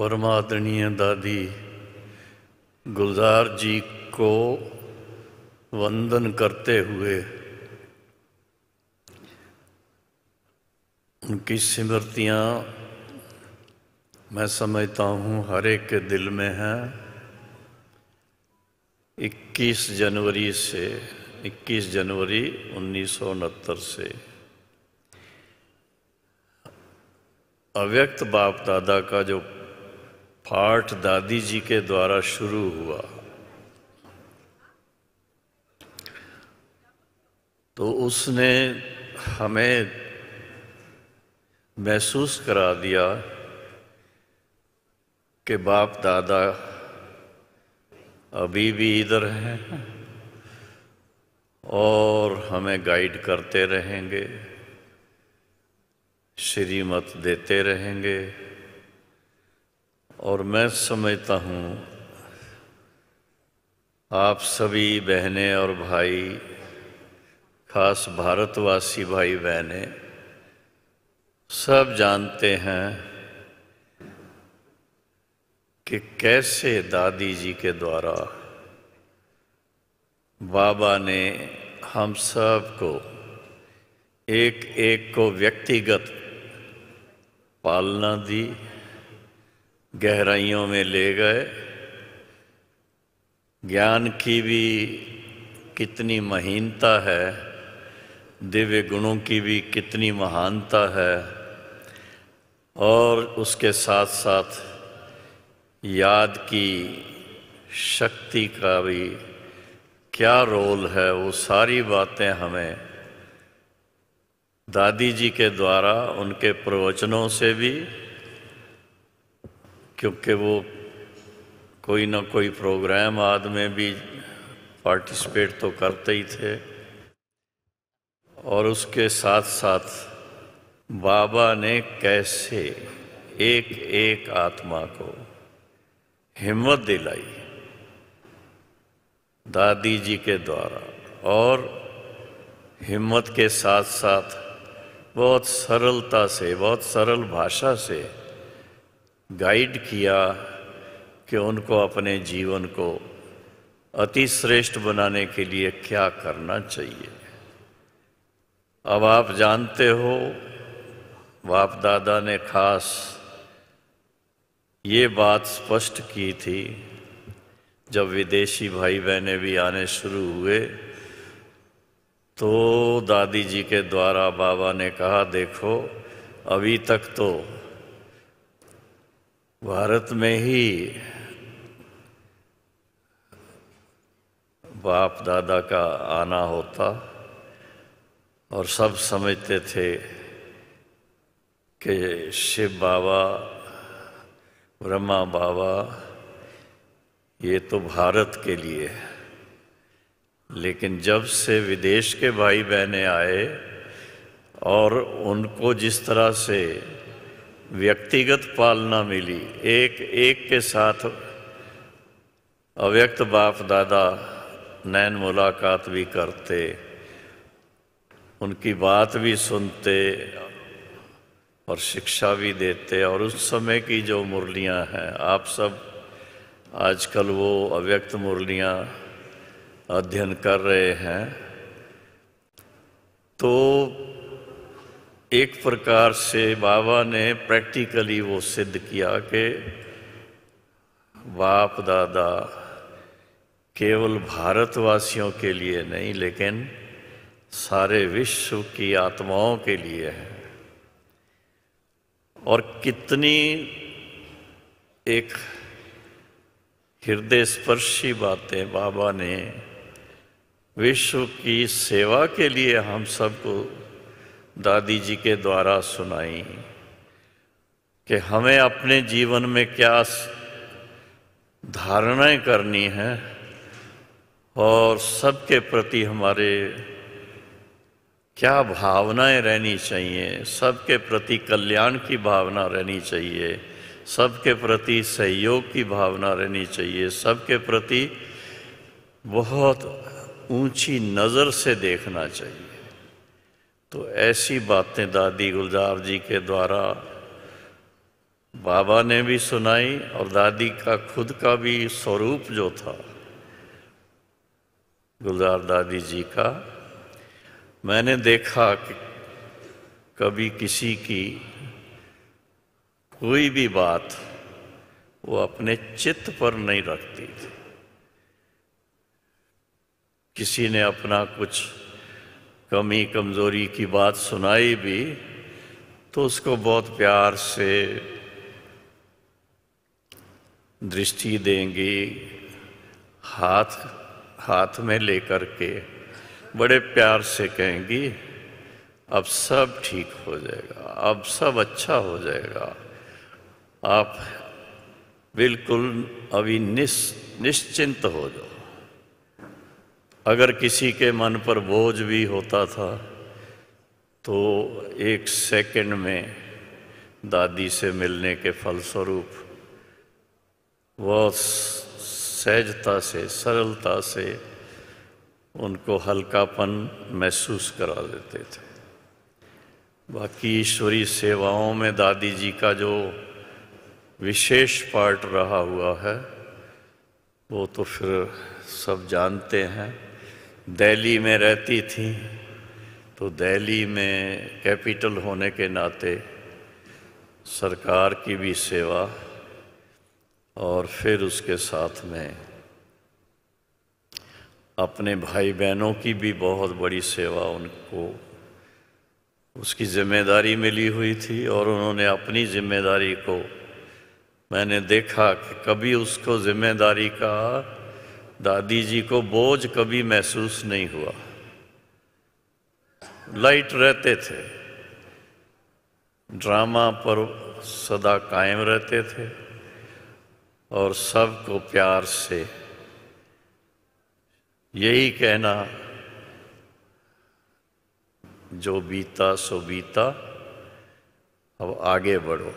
परम दादी गुलजार जी को वंदन करते हुए उनकी स्मृतियाँ मैं समझता हूँ हर एक के दिल में हैं 21 जनवरी से 21 जनवरी उन्नीस से अव्यक्त बाप दादा का जो पाठ दादी जी के द्वारा शुरू हुआ तो उसने हमें महसूस करा दिया कि बाप दादा अभी भी इधर हैं और हमें गाइड करते रहेंगे श्रीमत देते रहेंगे और मैं समझता हूँ आप सभी बहनें और भाई खास भारतवासी भाई बहनें सब जानते हैं कि कैसे दादी जी के द्वारा बाबा ने हम सब को एक एक को व्यक्तिगत पालना दी गहराइयों में ले गए ज्ञान की भी कितनी महीनता है दिव्य गुणों की भी कितनी महानता है और उसके साथ साथ याद की शक्ति का भी क्या रोल है वो सारी बातें हमें दादी जी के द्वारा उनके प्रवचनों से भी क्योंकि वो कोई ना कोई प्रोग्राम आदमी भी पार्टिसिपेट तो करते ही थे और उसके साथ साथ बाबा ने कैसे एक एक आत्मा को हिम्मत दिलाई दादी जी के द्वारा और हिम्मत के साथ साथ बहुत सरलता से बहुत सरल भाषा से गाइड किया कि उनको अपने जीवन को अति श्रेष्ठ बनाने के लिए क्या करना चाहिए अब आप जानते हो बाप दादा ने खास ये बात स्पष्ट की थी जब विदेशी भाई बहने भी आने शुरू हुए तो दादी जी के द्वारा बाबा ने कहा देखो अभी तक तो भारत में ही बाप दादा का आना होता और सब समझते थे कि शिव बाबा ब्रह्मा बाबा ये तो भारत के लिए है लेकिन जब से विदेश के भाई बहने आए और उनको जिस तरह से व्यक्तिगत पालना मिली एक एक के साथ अव्यक्त बाप दादा नैन मुलाकात भी करते उनकी बात भी सुनते और शिक्षा भी देते और उस समय की जो मुरलियाँ हैं आप सब आजकल वो अव्यक्त मुरलियाँ अध्ययन कर रहे हैं तो एक प्रकार से बाबा ने प्रैक्टिकली वो सिद्ध किया कि बाप दादा केवल भारतवासियों के लिए नहीं लेकिन सारे विश्व की आत्माओं के लिए है और कितनी एक हृदय स्पर्शी बातें बाबा ने विश्व की सेवा के लिए हम सबको दादी जी के द्वारा सुनाई कि हमें अपने जीवन में क्या धारणाएं करनी है और सबके प्रति हमारे क्या भावनाएं रहनी चाहिए सबके प्रति कल्याण की भावना रहनी चाहिए सबके प्रति सहयोग की भावना रहनी चाहिए सबके प्रति बहुत ऊंची नज़र से देखना चाहिए तो ऐसी बातें दादी गुलजार जी के द्वारा बाबा ने भी सुनाई और दादी का खुद का भी स्वरूप जो था गुलजार दादी जी का मैंने देखा कि कभी किसी की कोई भी बात वो अपने चित्त पर नहीं रखती थी किसी ने अपना कुछ कमी कमज़ोरी की बात सुनाई भी तो उसको बहुत प्यार से दृष्टि देंगे हाथ हाथ में लेकर के बड़े प्यार से कहेंगी अब सब ठीक हो जाएगा अब सब अच्छा हो जाएगा आप बिल्कुल अभी निश निश्चिंत हो जाओ अगर किसी के मन पर बोझ भी होता था तो एक सेकंड में दादी से मिलने के फलस्वरूप वह सहजता से सरलता से उनको हल्कापन महसूस करा देते थे बाकी ईश्वरी सेवाओं में दादी जी का जो विशेष पार्ट रहा हुआ है वो तो फिर सब जानते हैं दिल्ली में रहती थी तो दिल्ली में कैपिटल होने के नाते सरकार की भी सेवा और फिर उसके साथ में अपने भाई बहनों की भी बहुत बड़ी सेवा उनको उसकी जिम्मेदारी मिली हुई थी और उन्होंने अपनी जिम्मेदारी को मैंने देखा कि कभी उसको जिम्मेदारी का दादी जी को बोझ कभी महसूस नहीं हुआ लाइट रहते थे ड्रामा पर सदा कायम रहते थे और सबको प्यार से यही कहना जो बीता सो बीता अब आगे बढ़ो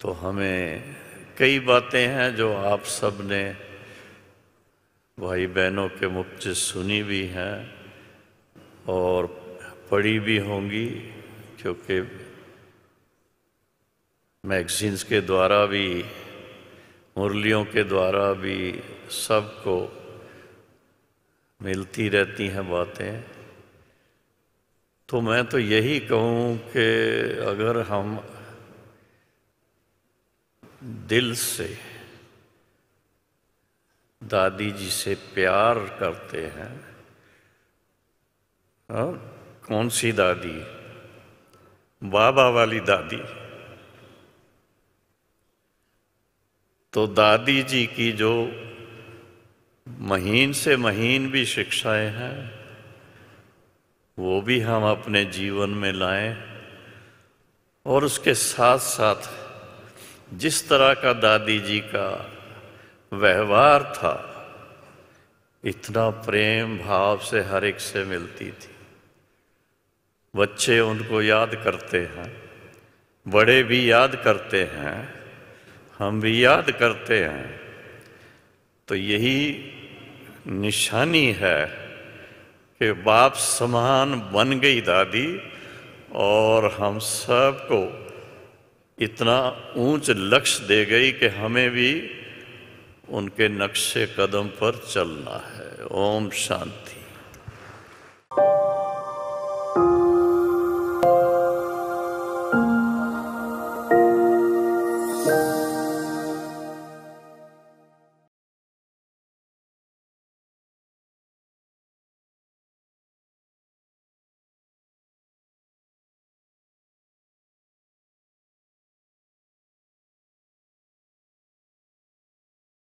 तो हमें कई बातें हैं जो आप सब ने भाई बहनों के मुख से सुनी भी हैं और पढ़ी भी होंगी क्योंकि मैगजीन्स के द्वारा भी मुरलियों के द्वारा भी सबको मिलती रहती हैं बातें तो मैं तो यही कहूँ कि अगर हम दिल से दादी जी से प्यार करते हैं और हाँ, कौन सी दादी बाबा वाली दादी तो दादी जी की जो महीन से महीन भी शिक्षाएं हैं वो भी हम अपने जीवन में लाएं और उसके साथ साथ जिस तरह का दादी जी का व्यवहार था इतना प्रेम भाव से हर एक से मिलती थी बच्चे उनको याद करते हैं बड़े भी याद करते हैं हम भी याद करते हैं तो यही निशानी है कि बाप समान बन गई दादी और हम सबको इतना ऊंच लक्ष्य दे गई कि हमें भी उनके नक्शे कदम पर चलना है ओम शांति